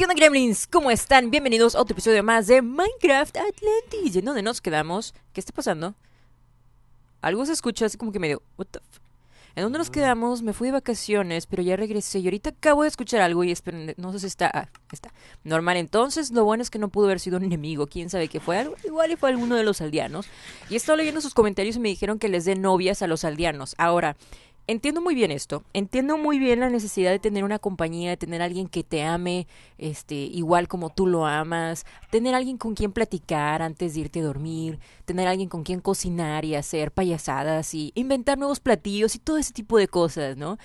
¿Qué onda, Gremlins? ¿Cómo están? Bienvenidos a otro episodio más de Minecraft Atlantis. ¿En dónde nos quedamos? ¿Qué está pasando? Algo se escucha así como que me ¿What ¿En dónde nos ah. quedamos? Me fui de vacaciones, pero ya regresé y ahorita acabo de escuchar algo y esperen, no sé si está. Ah, está. Normal, entonces lo bueno es que no pudo haber sido un enemigo. Quién sabe qué fue. igual y fue alguno de los aldeanos. Y he estado leyendo sus comentarios y me dijeron que les dé novias a los aldeanos. Ahora, entiendo muy bien esto, entiendo muy bien la necesidad de tener una compañía, de tener alguien que te ame, este, igual como tú lo amas, tener alguien con quien platicar antes de irte a dormir, tener alguien con quien cocinar y hacer payasadas y inventar nuevos platillos y todo ese tipo de cosas, ¿no?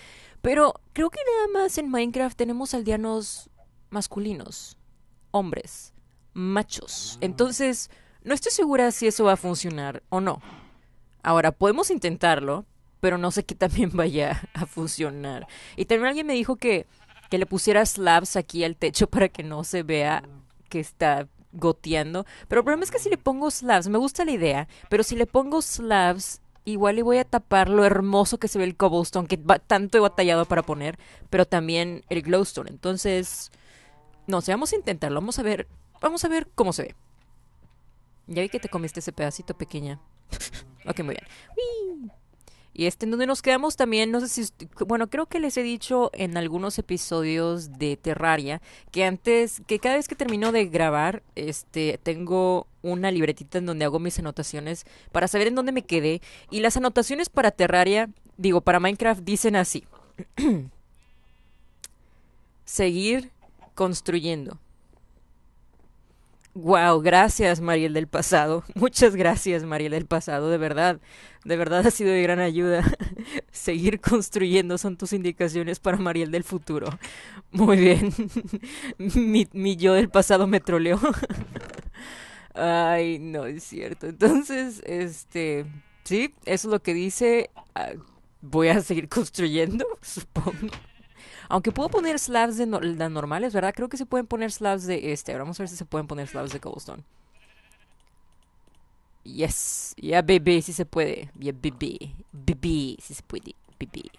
Pero creo que nada más en Minecraft tenemos aldeanos masculinos, hombres, machos. Ah. Entonces, no estoy segura si eso va a funcionar o no. Ahora, podemos intentarlo, pero no sé qué también vaya a funcionar. Y también alguien me dijo que, que le pusiera slabs aquí al techo para que no se vea que está goteando. Pero el problema es que si le pongo slabs, me gusta la idea, pero si le pongo slabs, igual le voy a tapar lo hermoso que se ve el cobblestone, que tanto he batallado para poner, pero también el glowstone. Entonces, no sé, vamos a intentarlo, vamos a ver, vamos a ver cómo se ve. Ya vi que te comiste ese pedacito pequeña. ok, muy bien. Y este en donde nos quedamos también, no sé si, bueno, creo que les he dicho en algunos episodios de Terraria que antes, que cada vez que termino de grabar, este, tengo una libretita en donde hago mis anotaciones para saber en dónde me quedé. Y las anotaciones para Terraria, digo, para Minecraft dicen así. Seguir construyendo. Wow, gracias Mariel del pasado. Muchas gracias Mariel del pasado, de verdad. De verdad ha sido de gran ayuda. Seguir construyendo son tus indicaciones para Mariel del futuro. Muy bien. mi, mi yo del pasado me troleó. Ay, no es cierto. Entonces, este, sí, eso es lo que dice. Ah, voy a seguir construyendo, supongo. Aunque puedo poner slabs de, las normales, ¿verdad? Creo que se pueden poner slabs de este. Ahora vamos a ver si se pueden poner slabs de cobblestone. Yes. yeah, baby, sí se puede. Ya, yeah, baby Baby, sí se puede. Baby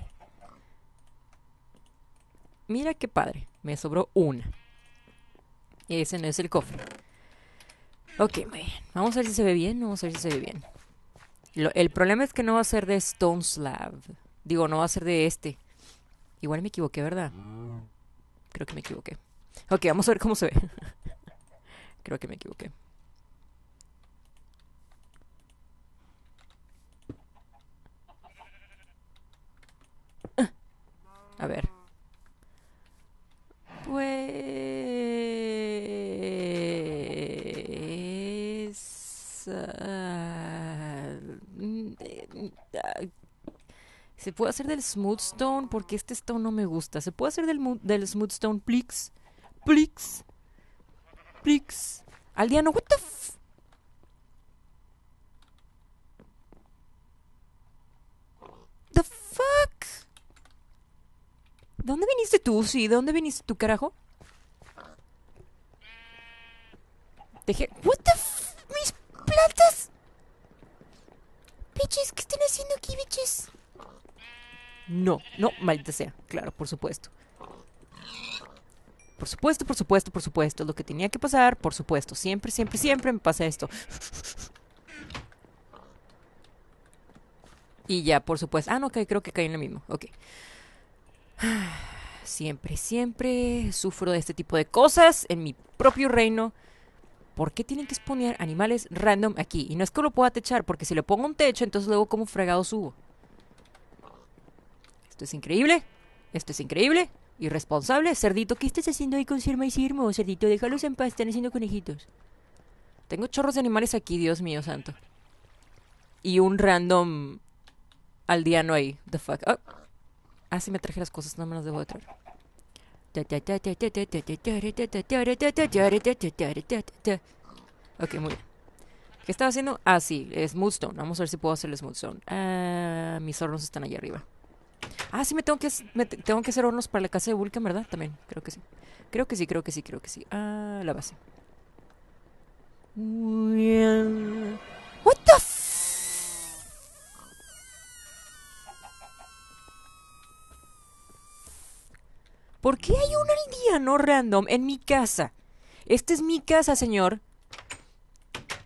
Mira qué padre. Me sobró una. Y Ese no es el cofre. Ok, muy bien. Vamos a ver si se ve bien. Vamos a ver si se ve bien. el problema es que no va a ser de Stone Slab. Digo, no va a ser de este. Igual me equivoqué, ¿verdad? Mm. Creo que me equivoqué. Ok, vamos a ver cómo se ve. Creo que me equivoqué. puede hacer del Smooth Stone porque este stone no me gusta. Se puede hacer del, del Smooth Stone Plix. Plix. Plix. Aldeano, what the f The fuck. ¿De dónde viniste tú? Sí, dónde viniste tú, carajo? Dejé. ¿What the f Mis plantas. ¿qué están haciendo aquí, bitches? No, no, maldita sea. Claro, por supuesto. Por supuesto, por supuesto, por supuesto. Lo que tenía que pasar, por supuesto. Siempre, siempre, siempre me pasa esto. Y ya, por supuesto. Ah, no, creo que caí en lo mismo. Ok. Siempre, siempre sufro de este tipo de cosas en mi propio reino. ¿Por qué tienen que exponer animales random aquí? Y no es que lo pueda techar, porque si le pongo un techo, entonces luego como fregado subo. Esto es increíble. Esto es increíble. Irresponsable. Cerdito, ¿qué estás haciendo ahí con Sirma y Sirmo? Cerdito, déjalos en paz. Están haciendo conejitos. Tengo chorros de animales aquí, Dios mío santo. Y un random aldeano ahí. The fuck. Oh. Ah, sí me traje las cosas, no me las debo de traer. Ok, muy bien. ¿Qué estaba haciendo? Ah, sí, Smoothstone. Vamos a ver si puedo hacer el Smoothstone. Ah, mis hornos están allá arriba. Ah, sí, me tengo que, tengo que hacer hornos para la casa de Vulcan, ¿verdad? También, creo que sí. Creo que sí, creo que sí, creo que sí. Ah, la base. What the ¿Por qué hay un aldeano random en mi casa? Esta es mi casa, señor.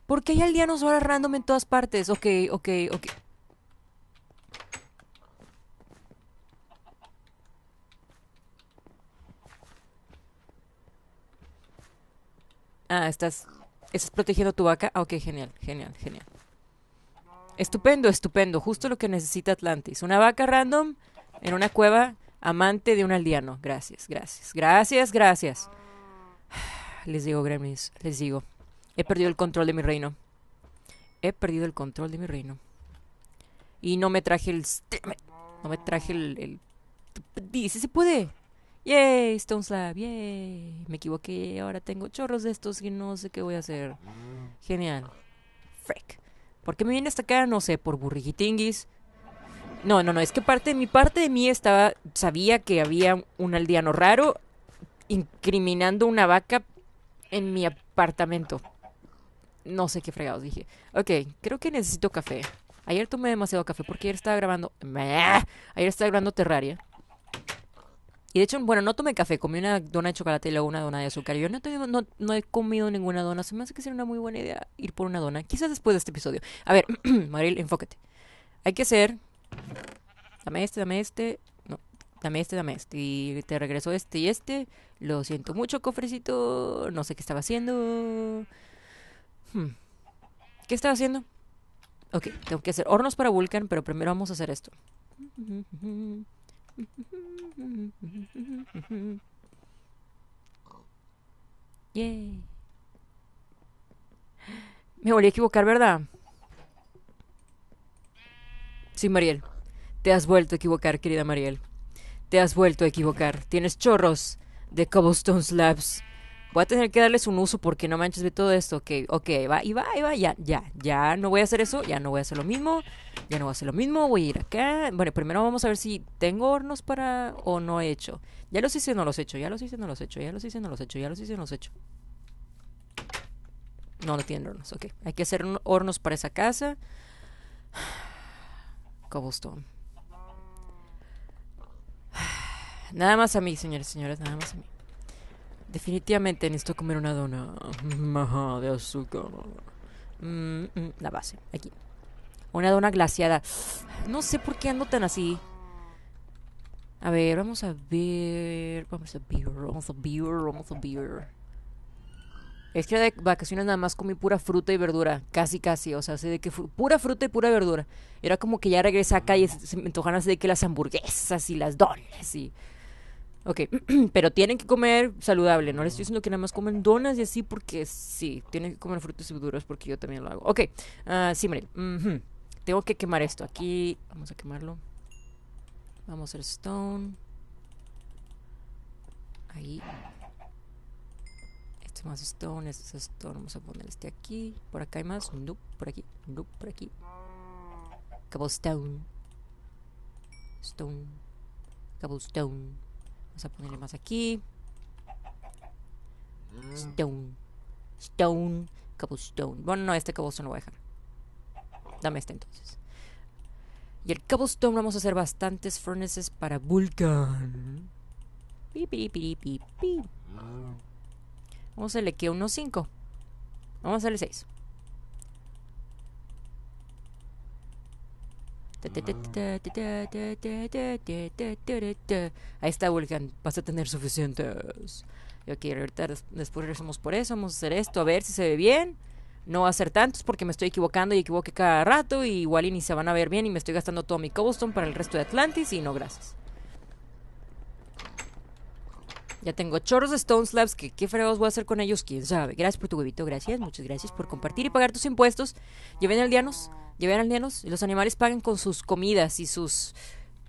¿Por qué hay aldeanos ahora random en todas partes? Ok, ok, ok. Ah, estás, estás protegiendo tu vaca. Ah, ok, genial, genial, genial. Estupendo, estupendo. Justo lo que necesita Atlantis. Una vaca random en una cueva amante de un aldeano. Gracias, gracias, gracias, gracias. Les digo, Gremlins, les digo. He perdido el control de mi reino. He perdido el control de mi reino. Y no me traje el... No me traje el... Dice, se puede? ¡Yay! Stone Slab, ¡yay! Me equivoqué, ahora tengo chorros de estos y no sé qué voy a hacer. Genial. Freak. ¿Por qué me viene hasta acá? No sé, por burriguitinguis No, no, no, es que parte de mi parte de mí estaba, sabía que había un aldeano raro incriminando una vaca en mi apartamento. No sé qué fregados dije. Ok, creo que necesito café. Ayer tomé demasiado café porque ayer estaba grabando... Ayer estaba grabando Terraria. Y de hecho, bueno, no tomé café, comí una dona de chocolate y luego una dona de azúcar. Yo no, tengo, no, he comido ninguna dona. Se me hace que sería una muy buena idea ir por una dona. Quizás después de este episodio. A ver, Maril, enfócate. Hay que hacer... Dame este, dame este. No, dame este, dame este. Y te regreso este y este. Lo siento mucho, cofrecito. No sé qué estaba haciendo. Hmm. ¿Qué estaba haciendo? Ok, tengo que hacer hornos para Vulcan, pero primero vamos a hacer esto. Me volví a equivocar, ¿verdad? Sí, Mariel. Te has vuelto a equivocar, querida Mariel. Te has vuelto a equivocar. Tienes chorros de cobblestone slabs voy a tener que darles un uso porque no manches de todo esto. Ok, ok, va, y va, y va, ya, ya, ya no voy a hacer eso, ya no voy a hacer lo mismo, ya no voy a hacer lo mismo, voy a ir acá. Bueno, primero vamos a ver si tengo hornos para o no he hecho. Ya los hice, no los he hecho, ya los hice, no los he hecho, ya los hice, no los he hecho, ya los hice, no los he hecho. No, no tienen hornos, ok. Hay que hacer hornos para esa casa. Cobblestone. Nada más a mí, señores señores, nada más a mí. Definitivamente necesito comer una dona mm, de azúcar. Mm, mm, la base, aquí. Una dona glaciada. No sé por qué ando tan así. A ver, vamos a ver. Vamos a ver, vamos a ver, vamos a ver. Es que de vacaciones nada más comí pura fruta y verdura. Casi, casi. O sea, sé de que pura fruta y pura verdura. Era como que ya regresé acá y se me antojan así de que las hamburguesas y las donas y. Ok, pero tienen que comer saludable. No les estoy diciendo que nada más comen donas y así porque sí. Tienen que comer frutos y verduras porque yo también lo hago. Ok, uh, sí, miren. Tengo que quemar esto aquí. Vamos a quemarlo. Vamos a hacer stone. Ahí. Este más stone, este es stone. Vamos a poner este aquí. Por acá hay más. No, por aquí. No, por aquí. Cobblestone. Stone. Cobblestone. Vamos a ponerle más aquí. Mm. Stone. Stone. Cobblestone. Bueno, no, este cobblestone lo voy a dejar. Dame este entonces. Y el cobblestone vamos a hacer bastantes furnaces para Vulcan. Pi, pi, pi, Vamos a le que unos 5. Vamos a hacerle 6. Ahí está Vulcan, vas a tener suficientes. Yo quiero ahorita después regresamos por eso, vamos a hacer esto, a ver si se ve bien. No va a ser tantos porque me estoy equivocando y equivoqué cada rato y igual y ni se van a ver bien y me estoy gastando todo mi cobblestone para el resto de Atlantis y no gracias. Ya tengo chorros de Stone Slabs, que qué fregados voy a hacer con ellos, quién sabe. Gracias por tu huevito, gracias, muchas gracias por compartir y pagar tus impuestos. Lleven aldeanos, lleven aldeanos, y los animales paguen con sus comidas y sus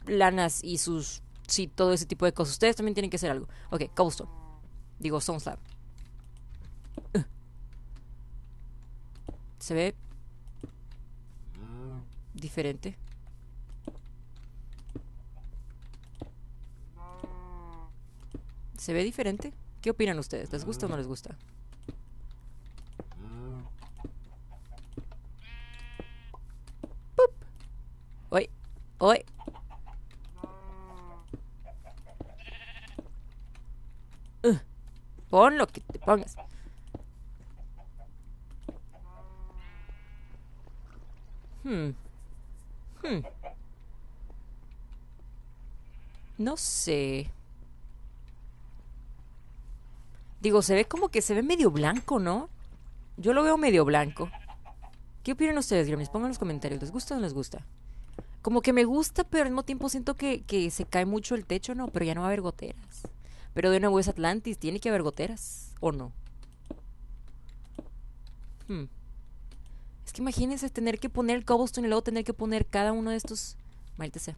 lanas y sus... Sí, todo ese tipo de cosas. Ustedes también tienen que hacer algo. Ok, cobblestone. Digo, stone slab. Se ve ah. diferente. se ve diferente. ¿Qué opinan ustedes? ¿Les gusta o no les gusta? ¡Pup! hoy pon lo que te pongas. Hmm. Hmm. No sé. Digo, se ve como que se ve medio blanco, ¿no? Yo lo veo medio blanco. ¿Qué opinan ustedes, Grammys? Pongan en los comentarios. ¿Les gusta o no les gusta? Como que me gusta, pero al mismo tiempo siento que, se cae mucho el techo, ¿no? Pero ya no va a haber goteras. Pero de nuevo es Atlantis, tiene que haber goteras, ¿o no? Hmm. Es que imagínense tener que poner el cobblestone y luego tener que poner cada uno de estos. Maldita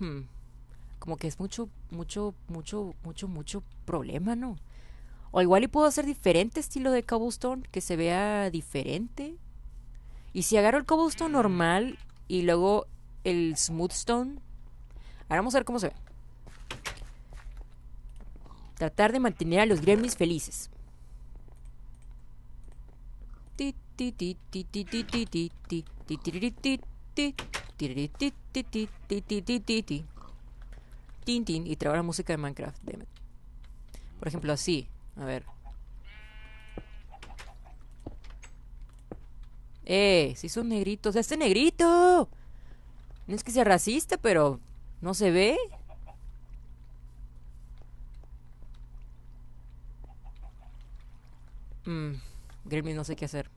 Hmm como que es mucho, mucho, mucho, mucho, mucho problema, ¿no? O igual y puedo hacer diferente estilo de cobblestone, que se vea diferente. Y si agarro el cobblestone normal y luego el smoothstone, ahora vamos a ver cómo se ve. Tratar de mantener a los gremlins felices. Tintín y la música de Minecraft. Por ejemplo, así. A ver. ¡Eh! Si son negritos. ¡Este negrito! No es que sea racista, pero. ¿No se ve? Mmm. no sé qué hacer.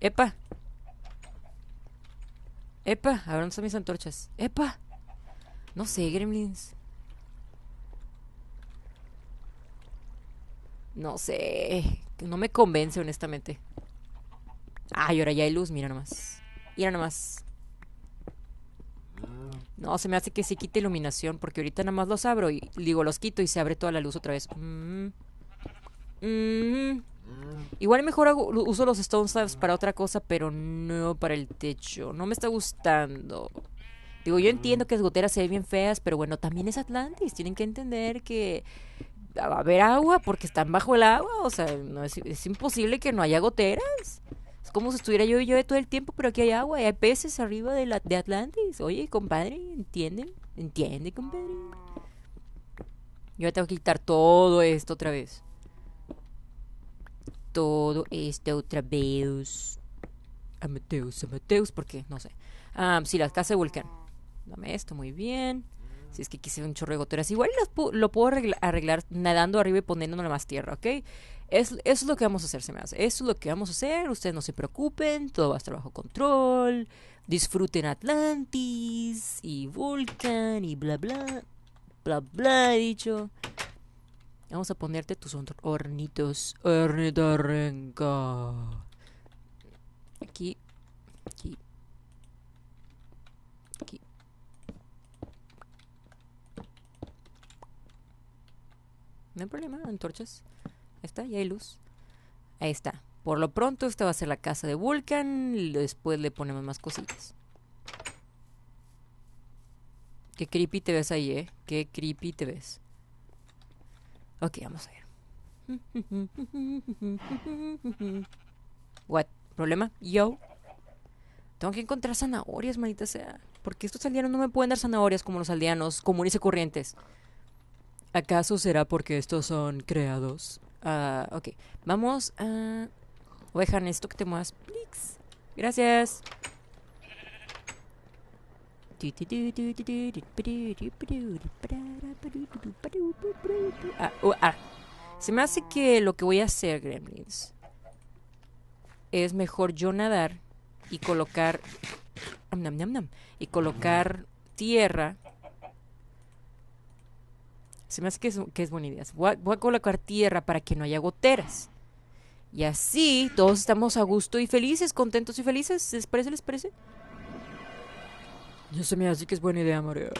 ¡Epa! ¡Epa! están mis antorchas. ¡Epa! No sé, Gremlins. No sé. No me convence, honestamente. Ay, ahora ya hay luz, mira nomás. Mira nomás. No, se me hace que se quite iluminación porque ahorita nada más los abro y digo, los quito y se abre toda la luz otra vez. Mm. Mm. Igual mejor uso los stone slabs para otra cosa, pero no para el techo. No me está gustando. Digo, yo entiendo que las goteras se ven bien feas, pero bueno, también es Atlantis. Tienen que entender que va a haber agua porque están bajo el agua. O sea, es, imposible que no haya goteras. Es como si estuviera yo y yo de todo el tiempo, pero aquí hay agua y hay peces arriba de, la, de Atlantis. Oye, compadre, ¿entienden? ¿Entiende, compadre? Yo tengo que quitar todo esto otra vez. Todo esto otra vez. Ameteus, Amateus, ¿por qué? No sé. Ah, sí, la casa de volcán dame esto, muy bien. Si es que quise un chorro de goteras, igual lo, puedo arreglar, nadando arriba y poniéndole más tierra, ¿ok? Es, eso es lo que vamos a hacer, se me hace. Eso es lo que vamos a hacer. Ustedes no se preocupen, todo va a estar bajo control. Disfruten Atlantis y Vulcan y bla bla. Bla bla, he dicho. Vamos a ponerte tus hornitos. Ornitorrenca. Aquí. Aquí. Aquí. No hay problema, antorchas. Ahí está, ya hay luz. Ahí está. Por lo pronto, esta va a ser la casa de Vulcan. después le ponemos más cositas Qué creepy te ves ahí, ¿eh? Qué creepy te ves. Ok, vamos a ver. What? ¿Problema? Yo. Tengo que encontrar zanahorias, manita sea. Porque estos aldeanos no me pueden dar zanahorias como los aldeanos comunes y corrientes. ¿Acaso será porque estos son creados? Ah, ok. Vamos a... dejar esto que te muevas. Gracias. Se me hace que lo que voy a hacer, gremlins, es mejor yo nadar y colocar... y colocar tierra se me hace que es, buena idea. Voy a, colocar tierra para que no haya goteras. Y así todos estamos a gusto y felices, contentos y felices. ¿Les parece? ¿Les parece? Yo se me hace que es buena idea, Mario.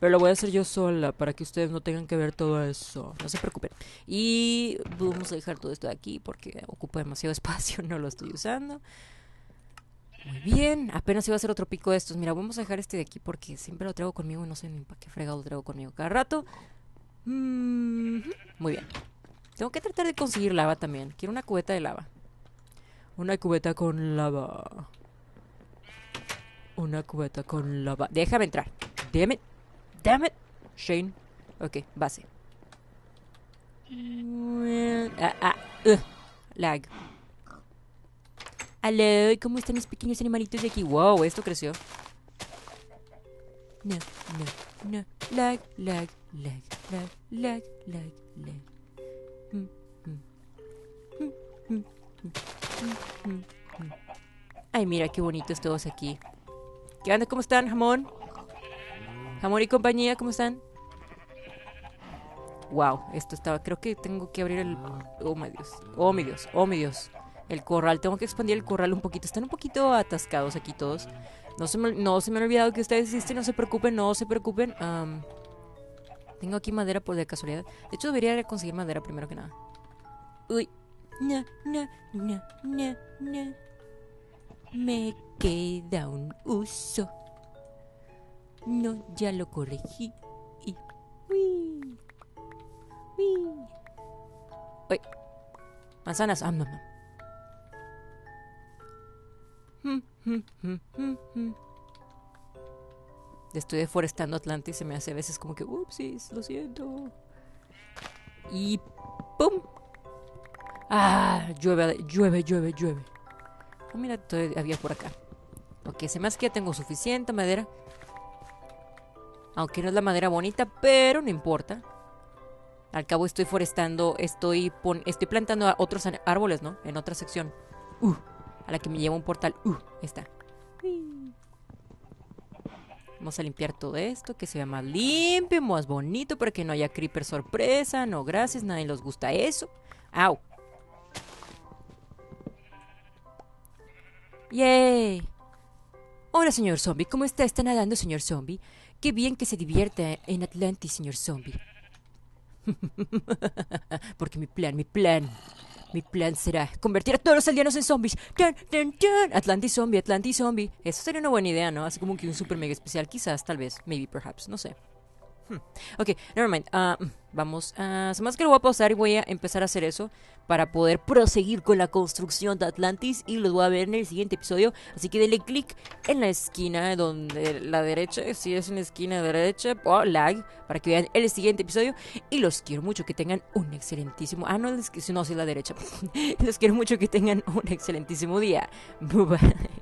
Pero lo voy a hacer yo sola para que ustedes no tengan que ver todo eso. No se preocupen. Y vamos a dejar todo esto de aquí porque ocupa demasiado espacio, no lo estoy usando. Muy bien, apenas iba a hacer otro pico de estos. Mira, vamos a dejar este de aquí porque siempre lo traigo conmigo y no sé ni para qué fregado lo traigo conmigo cada rato. Muy bien. Tengo que tratar de conseguir lava también. Quiero una cubeta de lava. Una cubeta con lava. Una cubeta con lava. Déjame entrar. Damn it. Damn it. Shane. Ok, base. Ah, ah. Lag. Aló, ¿cómo están mis pequeños animalitos de aquí? Wow, esto creció. No, no, no. Lag, lag, lag, lag, lag, lag, mm, mm. Ay, mira qué bonitos todos aquí. ¿Qué onda? ¿Cómo están, jamón? Jamón y compañía, ¿cómo están? Wow, esto estaba. Creo que tengo que abrir el. Oh, mi Dios. Oh, mi Dios. Oh, mi Dios el corral, tengo que expandir el corral un poquito. Están un poquito atascados aquí todos. No se me, no, se me ha olvidado que ustedes existen, no se preocupen, no se preocupen. tengo aquí madera por de casualidad. De hecho, debería conseguir madera primero que nada. Uy. Me queda un uso. No, ya lo corregí. Uy. Uy. Uy. Manzanas. Ah, no, Estoy deforestando Atlantis, se me hace a veces como que, upsis, lo siento. Y ¡pum! Ah, llueve, llueve, llueve, llueve. Ah, mira, todavía por acá. Ok, se me hace que ya tengo suficiente madera. Aunque no es la madera bonita, pero no importa. Al cabo estoy forestando, estoy, estoy plantando otros árboles, ¿no? En otra sección. Uh a la que me lleva un portal. Uh, está. Vamos a limpiar todo esto, que se vea más limpio, más bonito, para que no haya creeper sorpresa. No, gracias, nadie les gusta eso. ¡Au! ¡Yay! Hola, señor zombie. ¿Cómo está? ¿Está nadando, señor zombie? Qué bien que se divierta en Atlantis, señor zombie. Porque mi plan, mi plan. Mi plan será convertir a todos los aldeanos en zombies. Atlantis zombie, Atlantis zombie. Eso sería una buena idea, ¿no? Hace como que un super mega especial, quizás, tal vez, maybe, perhaps, no sé. Hmm. Ok, nevermind mind. Ah, mm, vamos, a ah, más que lo voy a pausar y voy a empezar a hacer eso para poder proseguir con la construcción de Atlantis y los voy a ver en el siguiente episodio. Así que denle clic en la esquina donde la derecha, si es en la esquina derecha, lag, para que vean el siguiente episodio. Y los quiero mucho, que tengan un excelentísimo... Ah, no, no, si es la derecha. los quiero mucho, que tengan un excelentísimo día. Bye bye.